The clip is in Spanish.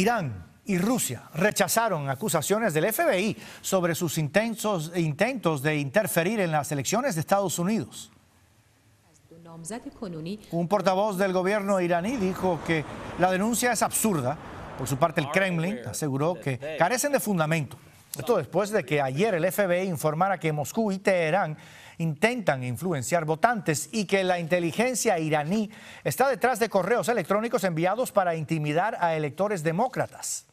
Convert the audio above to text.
Irán y Rusia rechazaron acusaciones del FBI sobre sus intentos, intentos de interferir en las elecciones de Estados Unidos. Un portavoz del gobierno iraní dijo que la denuncia es absurda. Por su parte, el Kremlin aseguró que carecen de fundamento esto después de que ayer el FBI informara que Moscú y Teherán intentan influenciar votantes y que la inteligencia iraní está detrás de correos electrónicos enviados para intimidar a electores demócratas.